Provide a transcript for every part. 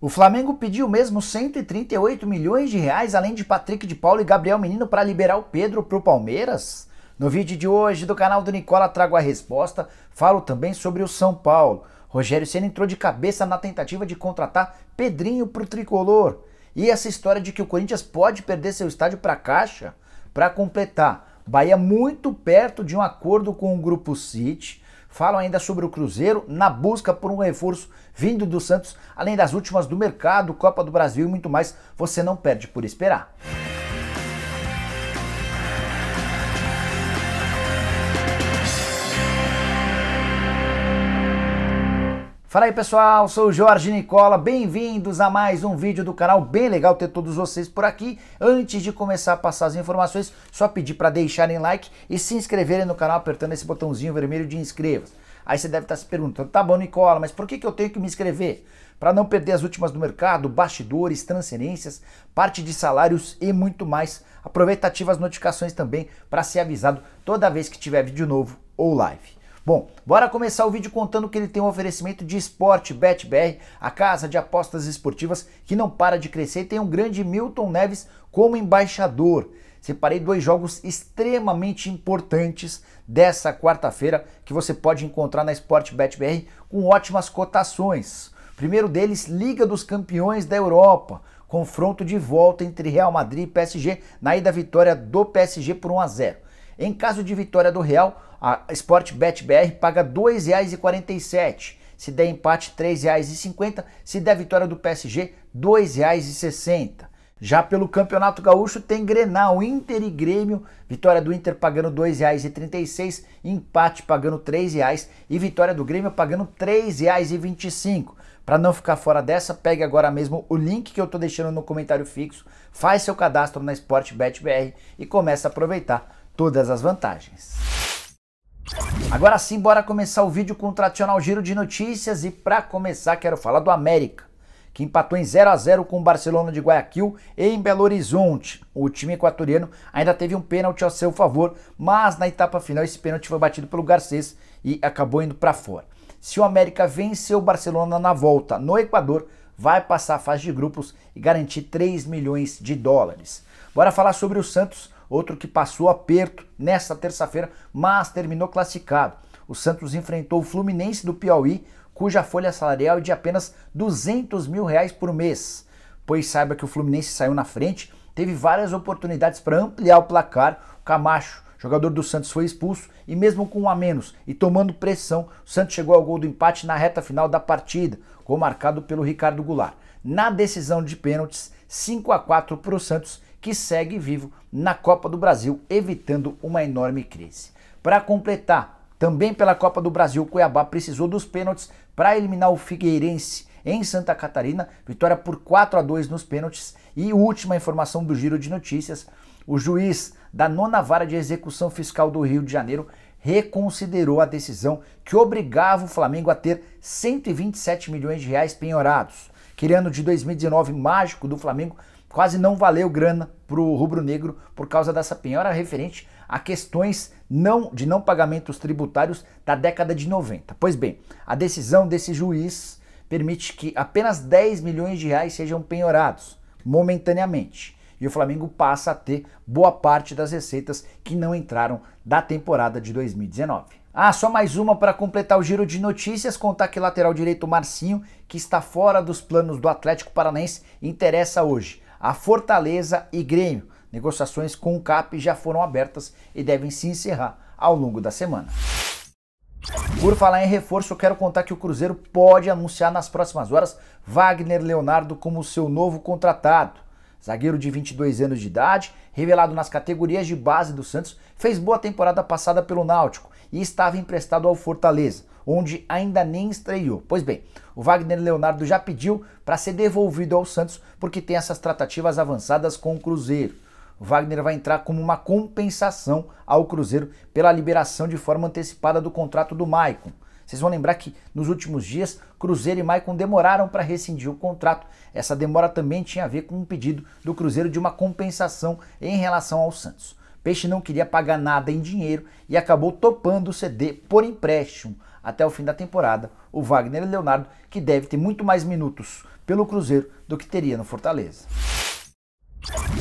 O Flamengo pediu mesmo 138 milhões de reais, além de Patrick de Paulo e Gabriel Menino, para liberar o Pedro para o Palmeiras? No vídeo de hoje do canal do Nicola trago a resposta, falo também sobre o São Paulo. Rogério Senna entrou de cabeça na tentativa de contratar Pedrinho para o Tricolor. E essa história de que o Corinthians pode perder seu estádio para a Caixa? Para completar, Bahia muito perto de um acordo com o Grupo City, falam ainda sobre o Cruzeiro na busca por um reforço vindo do Santos, além das últimas do mercado, Copa do Brasil e muito mais. Você não perde por esperar. Fala aí pessoal, sou o Jorge Nicola, bem-vindos a mais um vídeo do canal, bem legal ter todos vocês por aqui. Antes de começar a passar as informações, só pedir para deixarem like e se inscreverem no canal apertando esse botãozinho vermelho de inscreva-se. Aí você deve estar tá se perguntando, tá bom Nicola, mas por que, que eu tenho que me inscrever? Para não perder as últimas do mercado, bastidores, transferências, parte de salários e muito mais. Aproveita ativa as notificações também para ser avisado toda vez que tiver vídeo novo ou live. Bom, bora começar o vídeo contando que ele tem um oferecimento de esporte BetBR, a casa de apostas esportivas que não para de crescer e tem um grande Milton Neves como embaixador. Separei dois jogos extremamente importantes dessa quarta-feira que você pode encontrar na Esporte BetBR com ótimas cotações. primeiro deles, Liga dos Campeões da Europa, confronto de volta entre Real Madrid e PSG na ida vitória do PSG por 1 a 0. Em caso de vitória do Real, a Sportbet BR paga R$ 2,47. Se der empate, R$ 3,50. Se der vitória do PSG, R$ 2,60. Já pelo Campeonato Gaúcho tem Grenal, Inter e Grêmio, vitória do Inter pagando R$ 2,36, empate pagando R$ 3,00 e vitória do Grêmio pagando R$ 3,25. Para não ficar fora dessa, pegue agora mesmo o link que eu estou deixando no comentário fixo, faz seu cadastro na Sportbet BR e comece a aproveitar todas as vantagens. Agora sim, bora começar o vídeo com o tradicional giro de notícias e para começar quero falar do América, que empatou em 0 a 0 com o Barcelona de Guayaquil em Belo Horizonte. O time equatoriano ainda teve um pênalti a seu favor, mas na etapa final esse pênalti foi batido pelo Garcês e acabou indo para fora. Se o América vencer o Barcelona na volta no Equador, vai passar a fase de grupos e garantir 3 milhões de dólares. Bora falar sobre o Santos outro que passou aperto nesta terça-feira, mas terminou classificado. O Santos enfrentou o Fluminense do Piauí, cuja folha salarial é de apenas 200 mil reais por mês. Pois saiba que o Fluminense saiu na frente, teve várias oportunidades para ampliar o placar. O Camacho, jogador do Santos, foi expulso e, mesmo com um a menos e tomando pressão, o Santos chegou ao gol do empate na reta final da partida, gol marcado pelo Ricardo Goulart. Na decisão de pênaltis, 5 a 4 para o Santos que segue vivo na Copa do Brasil, evitando uma enorme crise. Para completar, também pela Copa do Brasil, Cuiabá precisou dos pênaltis para eliminar o Figueirense em Santa Catarina, vitória por 4 a 2 nos pênaltis. E última informação do giro de notícias: o juiz da nona vara de execução fiscal do Rio de Janeiro reconsiderou a decisão que obrigava o Flamengo a ter 127 milhões de reais penhorados. Aquele ano de 2019 mágico do Flamengo quase não valeu grana para o rubro-negro por causa dessa penhora referente a questões não, de não pagamentos tributários da década de 90. Pois bem, a decisão desse juiz permite que apenas 10 milhões de reais sejam penhorados momentaneamente. E o Flamengo passa a ter boa parte das receitas que não entraram da temporada de 2019. Ah, só mais uma para completar o giro de notícias, contar que lateral direito Marcinho, que está fora dos planos do Atlético Paranaense, interessa hoje a Fortaleza e Grêmio. Negociações com o CAP já foram abertas e devem se encerrar ao longo da semana. Por falar em reforço, eu quero contar que o Cruzeiro pode anunciar nas próximas horas Wagner Leonardo como seu novo contratado. Zagueiro de 22 anos de idade, revelado nas categorias de base do Santos, fez boa temporada passada pelo Náutico e estava emprestado ao Fortaleza onde ainda nem estreou. Pois bem, o Wagner Leonardo já pediu para ser devolvido ao Santos porque tem essas tratativas avançadas com o Cruzeiro. O Wagner vai entrar como uma compensação ao Cruzeiro pela liberação de forma antecipada do contrato do Maicon. Vocês vão lembrar que nos últimos dias, Cruzeiro e Maicon demoraram para rescindir o contrato. Essa demora também tinha a ver com um pedido do Cruzeiro de uma compensação em relação ao Santos. Peixe não queria pagar nada em dinheiro e acabou topando o CD por empréstimo até o fim da temporada o Wagner Leonardo, que deve ter muito mais minutos pelo Cruzeiro do que teria no Fortaleza.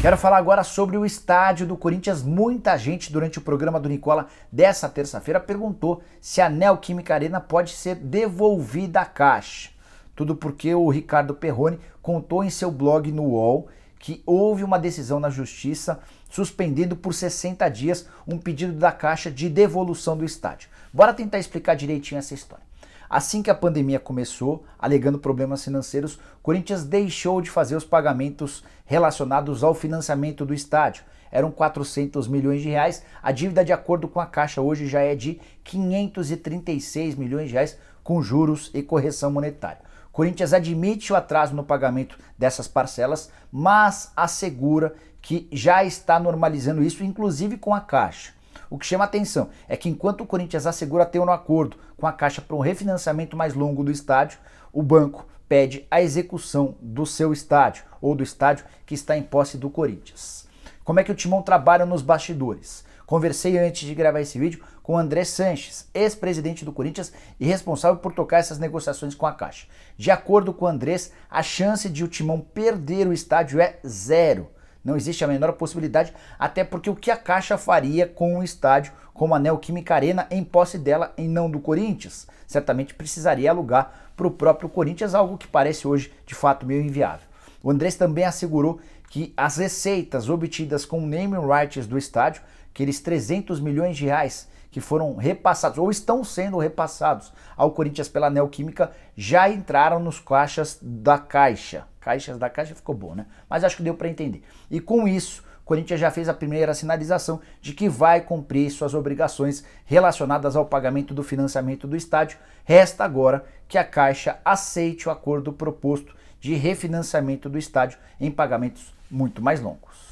Quero falar agora sobre o estádio do Corinthians. Muita gente durante o programa do Nicola dessa terça-feira perguntou se a Neoquímica Arena pode ser devolvida à Caixa. Tudo porque o Ricardo Perrone contou em seu blog no UOL que houve uma decisão na justiça suspendendo por 60 dias um pedido da Caixa de devolução do estádio. Bora tentar explicar direitinho essa história. Assim que a pandemia começou, alegando problemas financeiros, Corinthians deixou de fazer os pagamentos relacionados ao financiamento do estádio. Eram 400 milhões de reais. A dívida, de acordo com a Caixa, hoje já é de 536 milhões de reais, com juros e correção monetária. Corinthians admite o atraso no pagamento dessas parcelas, mas assegura que já está normalizando isso, inclusive com a Caixa. O que chama atenção é que enquanto o Corinthians assegura ter um acordo com a Caixa para um refinanciamento mais longo do estádio, o banco pede a execução do seu estádio ou do estádio que está em posse do Corinthians. Como é que o Timão trabalha nos bastidores? Conversei antes de gravar esse vídeo com André Sanches, ex-presidente do Corinthians e responsável por tocar essas negociações com a Caixa. De acordo com o Andrés, a chance de o Timão perder o estádio é zero. Não existe a menor possibilidade, até porque o que a Caixa faria com um estádio como a Neoquímica Arena em posse dela e não do Corinthians? Certamente precisaria alugar para o próprio Corinthians, algo que parece hoje de fato meio inviável. O Andrés também assegurou que as receitas obtidas com o naming rights do estádio, aqueles 300 milhões de reais que foram repassados ou estão sendo repassados ao Corinthians pela Neoquímica, já entraram nos caixas da Caixa caixas da caixa ficou bom, né? Mas acho que deu para entender. E com isso, o Corinthians já fez a primeira sinalização de que vai cumprir suas obrigações relacionadas ao pagamento do financiamento do estádio. Resta agora que a Caixa aceite o acordo proposto de refinanciamento do estádio em pagamentos muito mais longos.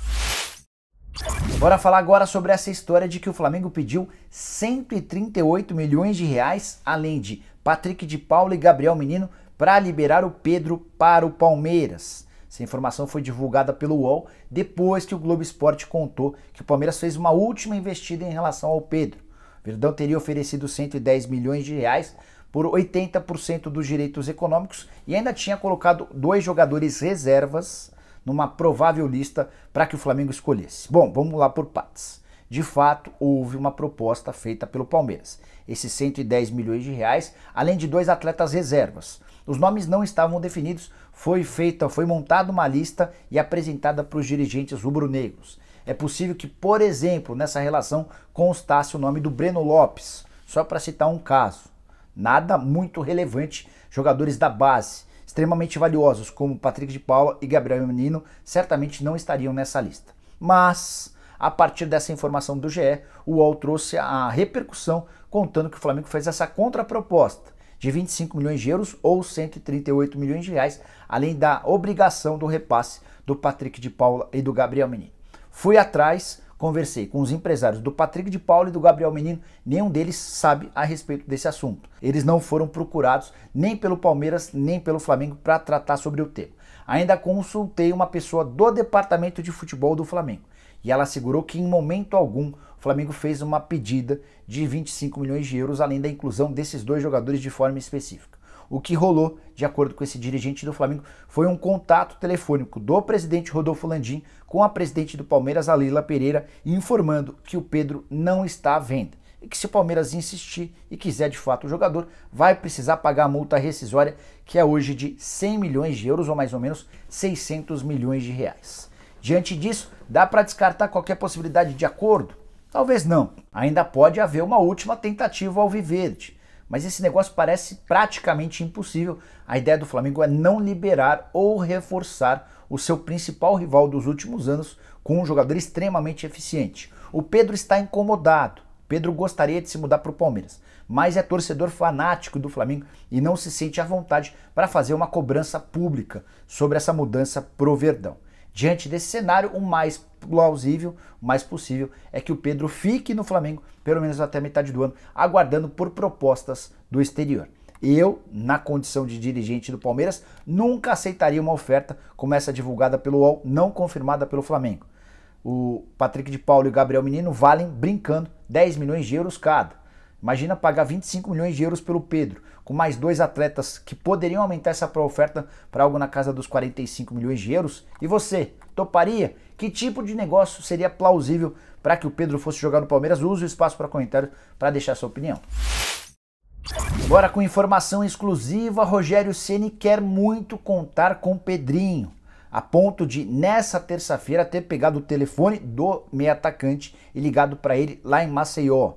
Bora falar agora sobre essa história de que o Flamengo pediu 138 milhões de reais, além de Patrick de Paula e Gabriel Menino para liberar o Pedro para o Palmeiras. Essa informação foi divulgada pelo UOL depois que o Globo Esporte contou que o Palmeiras fez uma última investida em relação ao Pedro. O Verdão teria oferecido 110 milhões de reais por 80% dos direitos econômicos e ainda tinha colocado dois jogadores reservas numa provável lista para que o Flamengo escolhesse. Bom, vamos lá por partes de fato houve uma proposta feita pelo Palmeiras. Esses 110 milhões de reais, além de dois atletas reservas. Os nomes não estavam definidos, foi feita, foi montada uma lista e apresentada para os dirigentes rubro-negros. É possível que, por exemplo, nessa relação constasse o nome do Breno Lopes, só para citar um caso. Nada muito relevante, jogadores da base, extremamente valiosos como Patrick de Paula e Gabriel Menino, certamente não estariam nessa lista. Mas a partir dessa informação do GE, o UOL trouxe a repercussão contando que o Flamengo fez essa contraproposta de 25 milhões de euros ou 138 milhões de reais, além da obrigação do repasse do Patrick de Paula e do Gabriel Menino. Fui atrás, conversei com os empresários do Patrick de Paula e do Gabriel Menino, nenhum deles sabe a respeito desse assunto. Eles não foram procurados nem pelo Palmeiras nem pelo Flamengo para tratar sobre o tema. Ainda consultei uma pessoa do departamento de futebol do Flamengo e ela assegurou que em momento algum o Flamengo fez uma pedida de 25 milhões de euros, além da inclusão desses dois jogadores de forma específica. O que rolou, de acordo com esse dirigente do Flamengo, foi um contato telefônico do presidente Rodolfo Landim com a presidente do Palmeiras, a Leila Pereira, informando que o Pedro não está à venda e que se o Palmeiras insistir e quiser de fato o jogador, vai precisar pagar a multa rescisória, que é hoje de 100 milhões de euros ou mais ou menos 600 milhões de reais. Diante disso, dá para descartar qualquer possibilidade de acordo? Talvez não. Ainda pode haver uma última tentativa ao Viverde. Mas esse negócio parece praticamente impossível. A ideia do Flamengo é não liberar ou reforçar o seu principal rival dos últimos anos com um jogador extremamente eficiente. O Pedro está incomodado. Pedro gostaria de se mudar para o Palmeiras, mas é torcedor fanático do Flamengo e não se sente à vontade para fazer uma cobrança pública sobre essa mudança pro Verdão. Diante desse cenário, o mais plausível, o mais possível, é que o Pedro fique no Flamengo, pelo menos até a metade do ano, aguardando por propostas do exterior. Eu, na condição de dirigente do Palmeiras, nunca aceitaria uma oferta como essa divulgada pelo UOL, não confirmada pelo Flamengo. O Patrick de Paulo e o Gabriel Menino valem, brincando, 10 milhões de euros cada. Imagina pagar 25 milhões de euros pelo Pedro, com mais dois atletas que poderiam aumentar essa oferta para algo na casa dos 45 milhões de euros. E você, toparia? Que tipo de negócio seria plausível para que o Pedro fosse jogar no Palmeiras? Use o espaço para comentário para deixar sua opinião. Bora com informação exclusiva, Rogério Ceni quer muito contar com Pedrinho a ponto de nessa terça-feira ter pegado o telefone do meio atacante e ligado para ele lá em Maceió.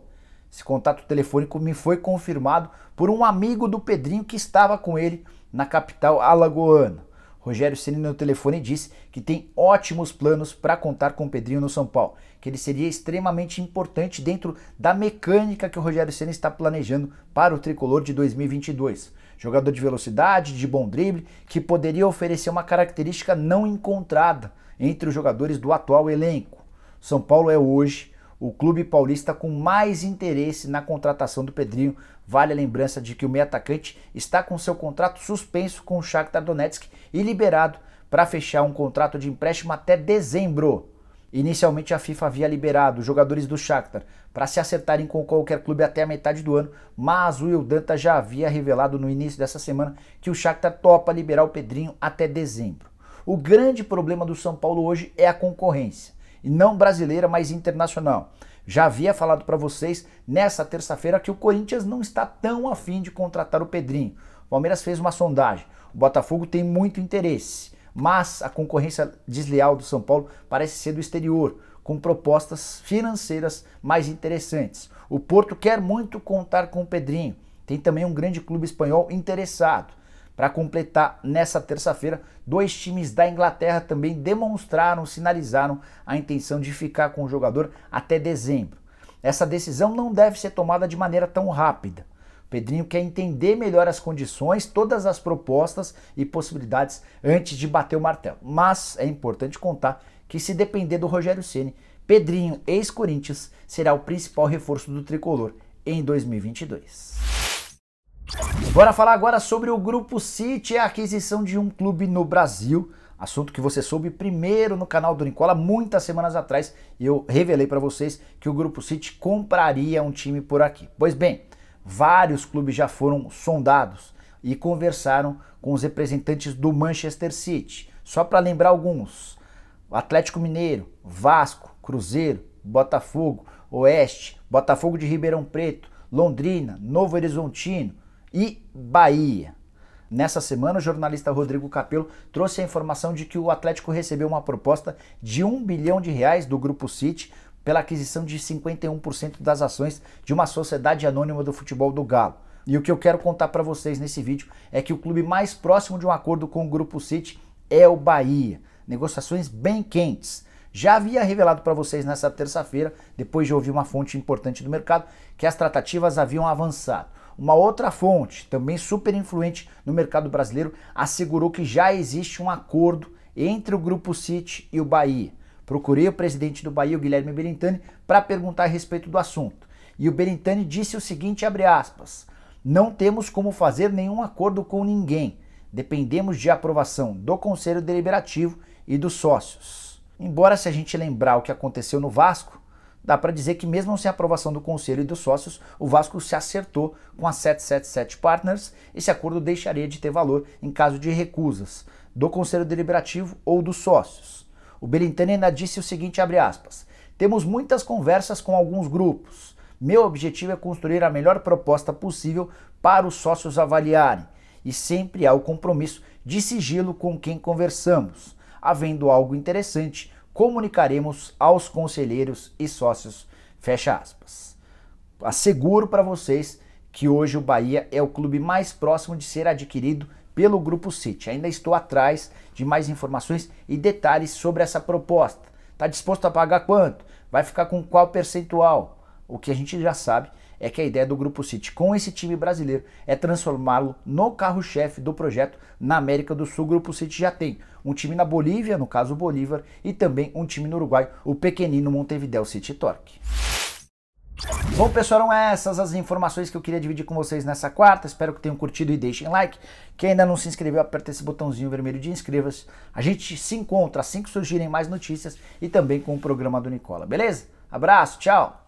Esse contato telefônico me foi confirmado por um amigo do Pedrinho que estava com ele na capital alagoana. Rogério Ceni no telefone disse que tem ótimos planos para contar com o Pedrinho no São Paulo, que ele seria extremamente importante dentro da mecânica que o Rogério Ceni está planejando para o tricolor de 2022. Jogador de velocidade, de bom drible, que poderia oferecer uma característica não encontrada entre os jogadores do atual elenco. São Paulo é hoje o clube paulista com mais interesse na contratação do Pedrinho. Vale a lembrança de que o meio atacante está com seu contrato suspenso com o Shakhtar Donetsk e liberado para fechar um contrato de empréstimo até dezembro. Inicialmente a FIFA havia liberado os jogadores do Shakhtar para se acertarem com qualquer clube até a metade do ano, mas o Ildanta já havia revelado no início dessa semana que o Shakhtar topa liberar o Pedrinho até dezembro. O grande problema do São Paulo hoje é a concorrência e não brasileira, mas internacional. Já havia falado para vocês nessa terça-feira que o Corinthians não está tão afim de contratar o Pedrinho. O Palmeiras fez uma sondagem. O Botafogo tem muito interesse, mas a concorrência desleal do São Paulo parece ser do exterior, com propostas financeiras mais interessantes. O Porto quer muito contar com o Pedrinho. Tem também um grande clube espanhol interessado. Para completar, nessa terça-feira, dois times da Inglaterra também demonstraram, sinalizaram a intenção de ficar com o jogador até dezembro. Essa decisão não deve ser tomada de maneira tão rápida. O Pedrinho quer entender melhor as condições, todas as propostas e possibilidades antes de bater o martelo. Mas é importante contar que, se depender do Rogério Ceni, Pedrinho, ex-Corinthians, será o principal reforço do tricolor em 2022. Bora falar agora sobre o Grupo City e a aquisição de um clube no Brasil. Assunto que você soube primeiro no canal do Nicola, muitas semanas atrás, eu revelei para vocês que o Grupo City compraria um time por aqui. Pois bem, vários clubes já foram sondados e conversaram com os representantes do Manchester City. Só para lembrar alguns: Atlético Mineiro, Vasco, Cruzeiro, Botafogo, Oeste, Botafogo de Ribeirão Preto, Londrina, Novo Horizontino, e Bahia. Nessa semana, o jornalista Rodrigo Capello trouxe a informação de que o Atlético recebeu uma proposta de 1 bilhão de reais do Grupo City pela aquisição de 51% das ações de uma sociedade anônima do futebol do Galo. E o que eu quero contar para vocês nesse vídeo é que o clube mais próximo de um acordo com o Grupo City é o Bahia. Negociações bem quentes. Já havia revelado para vocês nessa terça-feira, depois de ouvir uma fonte importante do mercado, que as tratativas haviam avançado. Uma outra fonte, também super influente no mercado brasileiro, assegurou que já existe um acordo entre o Grupo City e o Bahia. Procurei o presidente do Bahia, o Guilherme Berintani, para perguntar a respeito do assunto. E o Berintani disse o seguinte, aspas, não temos como fazer nenhum acordo com ninguém. Dependemos de aprovação do Conselho Deliberativo e dos sócios. Embora se a gente lembrar o que aconteceu no Vasco, dá para dizer que mesmo sem a aprovação do conselho e dos sócios, o Vasco se acertou com a 777 Partners. Esse acordo deixaria de ter valor em caso de recusas do conselho deliberativo ou dos sócios. O Belintani ainda disse o seguinte, aspas, temos muitas conversas com alguns grupos. Meu objetivo é construir a melhor proposta possível para os sócios avaliarem e sempre há o compromisso de sigilo com quem conversamos. Havendo algo interessante, comunicaremos aos conselheiros e sócios. Fecha aspas. Asseguro para vocês que hoje o Bahia é o clube mais próximo de ser adquirido pelo Grupo City. Ainda estou atrás de mais informações e detalhes sobre essa proposta. Está disposto a pagar quanto? Vai ficar com qual percentual? O que a gente já sabe é que a ideia do Grupo City com esse time brasileiro é transformá-lo no carro-chefe do projeto na América do Sul. O Grupo City já tem um time na Bolívia, no caso o Bolívar, e também um time no Uruguai, o pequenino Montevideo City Torque. Bom, pessoal, eram essas as informações que eu queria dividir com vocês nessa quarta. Espero que tenham curtido e deixem like. Quem ainda não se inscreveu, aperta esse botãozinho vermelho de inscreva-se. A gente se encontra assim que surgirem mais notícias e também com o programa do Nicola, beleza? Abraço, tchau!